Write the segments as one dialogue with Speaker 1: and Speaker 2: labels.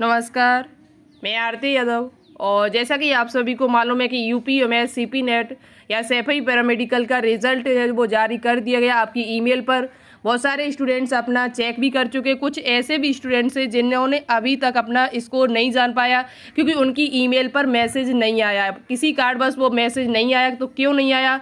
Speaker 1: नमस्कार मैं आरती यादव और जैसा कि आप सभी को मालूम है कि यूपी सी पी नेट या सैफई पैरामेडिकल का रिजल्ट है वो जारी कर दिया गया आपकी ईमेल पर बहुत सारे स्टूडेंट्स अपना चेक भी कर चुके कुछ ऐसे भी स्टूडेंट्स हैं जिन्होंने अभी तक अपना स्कोर नहीं जान पाया क्योंकि उनकी ईमेल पर मैसेज नहीं आया किसी कार्ड बस वो मैसेज नहीं आया तो क्यों नहीं आया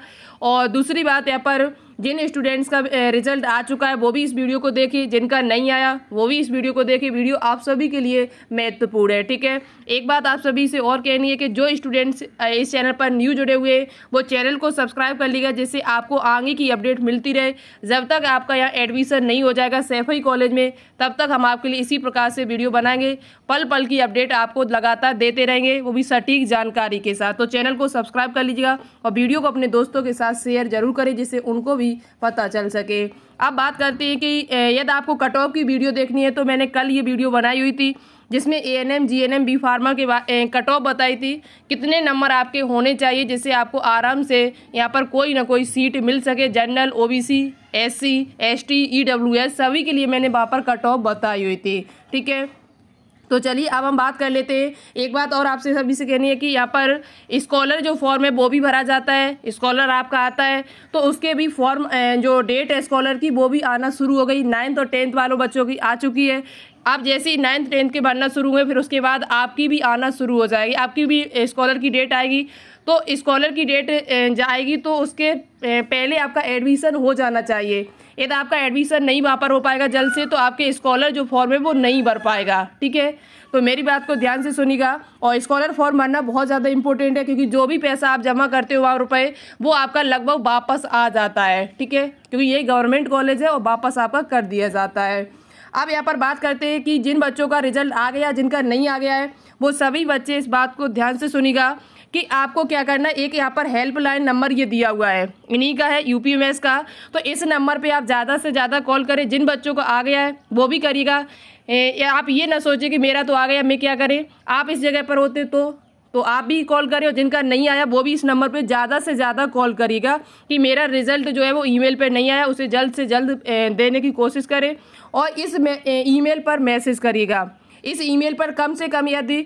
Speaker 1: और दूसरी बात यहाँ पर जिन स्टूडेंट्स का रिजल्ट आ चुका है वो भी इस वीडियो को देखे जिनका नहीं आया वो भी इस वीडियो को देखे वीडियो आप सभी के लिए महत्वपूर्ण है ठीक है एक बात आप सभी से और कहनी है कि जो स्टूडेंट्स इस चैनल पर न्यू जुड़े हुए वो चैनल को सब्सक्राइब कर लीजिएगा जिससे आपको आगे की अपडेट मिलती रहे जब तक आपका यहाँ एडमिशन नहीं हो जाएगा सैफई कॉलेज में तब तक हम आपके लिए इसी प्रकार से वीडियो बनाएंगे पल पल की अपडेट आपको लगातार देते रहेंगे वो भी सटीक जानकारी के साथ तो चैनल को सब्सक्राइब कर लीजिएगा और वीडियो को अपने दोस्तों के साथ शेयर जरूर करें जिससे उनको भी भी पता चल सके अब बात करते हैं कि यदि आपको कट ऑफ की वीडियो देखनी है तो मैंने कल ये वीडियो बनाई हुई थी जिसमें A N M G N M B pharma के कट ऑफ बताई थी कितने नंबर आपके होने चाहिए जिससे आपको आराम से यहाँ पर कोई ना कोई सीट मिल सके general O B C S C S T E W S सभी के लिए मैंने वहाँ पर कट ऑफ बताई हुई थी ठीक है तो चलिए अब हम बात कर लेते हैं एक बात और आपसे सभी से कहनी है कि यहाँ पर स्कॉलर जो फॉर्म है वो भी भरा जाता है स्कॉलर आपका आता है तो उसके भी फॉर्म जो डेट है स्कॉलर की वो भी आना शुरू हो गई नाइन्थ और टेंथ वालों बच्चों की आ चुकी है आप जैसे ही नाइन्थ टेंथ के भरना शुरू हुए फिर उसके बाद आपकी भी आना शुरू हो जाएगी आपकी भी स्कॉलर की डेट आएगी तो स्कॉलर की डेट जाएगी तो उसके पहले आपका एडमिशन हो जाना चाहिए यदि तो आपका एडमिशन नहीं पर हो पाएगा जल्द से तो आपके स्कॉलर जो फॉर्म है वो नहीं भर पाएगा ठीक है तो मेरी बात को ध्यान से सुनिएगा और स्कॉलर फॉर्म भरना बहुत ज़्यादा इंपॉर्टेंट है क्योंकि जो भी पैसा आप जमा करते हो वहाँ रुपए वो आपका लगभग वापस आ जाता है ठीक है क्योंकि ये गवर्नमेंट कॉलेज है और वापस आपका कर दिया जाता है अब यहाँ पर बात करते हैं कि जिन बच्चों का रिजल्ट आ गया जिनका नहीं आ गया है वो सभी बच्चे इस बात को ध्यान से सुनेगा कि आपको क्या करना है एक यहाँ पर हेल्पलाइन नंबर ये दिया हुआ है इन्हीं का है यूपीएमएस का तो इस नंबर पे आप ज़्यादा से ज़्यादा कॉल करें जिन बच्चों को आ गया है वो भी करिएगा आप ये ना सोचें कि मेरा तो आ गया मैं क्या करें आप इस जगह पर होते तो तो आप भी कॉल करें और जिनका नहीं आया वो भी इस नंबर पर ज़्यादा से ज़्यादा कॉल करिएगा कि मेरा रिजल्ट जो है वो ई पर नहीं आया उसे जल्द से जल्द देने की कोशिश करें और इस ई मेल पर मैसेज करिएगा इस ईमेल पर कम से कम यदि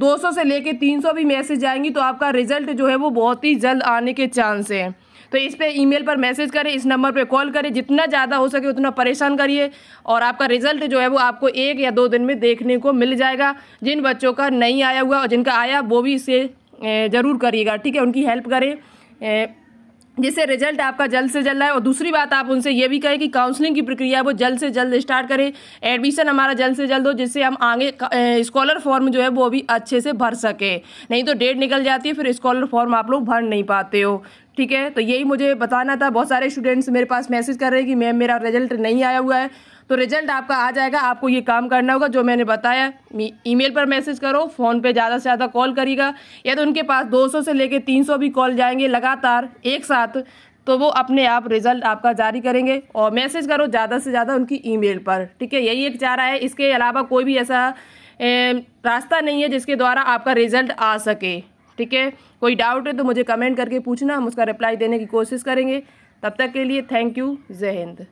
Speaker 1: 200 से लेकर 300 भी मैसेज आएंगी तो आपका रिजल्ट जो है वो बहुत ही जल्द आने के चांस हैं तो इस पर ईमेल पर मैसेज करें इस नंबर पर कॉल करें जितना ज़्यादा हो सके उतना परेशान करिए और आपका रिजल्ट जो है वो आपको एक या दो दिन में देखने को मिल जाएगा जिन बच्चों का नहीं आया हुआ और जिनका आया वो भी इसे ज़रूर करिएगा ठीक है उनकी हेल्प करें जिससे रिजल्ट आपका जल्द से जल्द आए और दूसरी बात आप उनसे ये भी कहें कि काउंसलिंग की प्रक्रिया वो जल्द से जल्द स्टार्ट करें एडमिशन हमारा जल्द से जल्द हो जिससे हम आगे स्कॉलर फॉर्म जो है वो भी अच्छे से भर सकें नहीं तो डेट निकल जाती है फिर स्कॉलर फॉर्म आप लोग भर नहीं पाते हो ठीक है तो यही मुझे बताना था बहुत सारे स्टूडेंट्स मेरे पास मैसेज कर रहे हैं कि मैम मेरा रिजल्ट नहीं आया हुआ है तो रिजल्ट आपका आ जाएगा आपको ये काम करना होगा जो मैंने बताया ईमेल पर मैसेज करो फ़ोन पे ज़्यादा से ज़्यादा कॉल करिएगा या तो उनके पास 200 से लेकर 300 भी कॉल जाएंगे लगातार एक साथ तो वो अपने आप रिजल्ट आपका जारी करेंगे और मैसेज करो ज़्यादा से ज़्यादा उनकी ई पर ठीक है यही एक चारा है इसके अलावा कोई भी ऐसा रास्ता नहीं है जिसके द्वारा आपका रिजल्ट आ सके ठीक है कोई डाउट है तो मुझे कमेंट करके पूछना हम उसका रिप्लाई देने की कोशिश करेंगे तब तक के लिए थैंक यू जय हिंद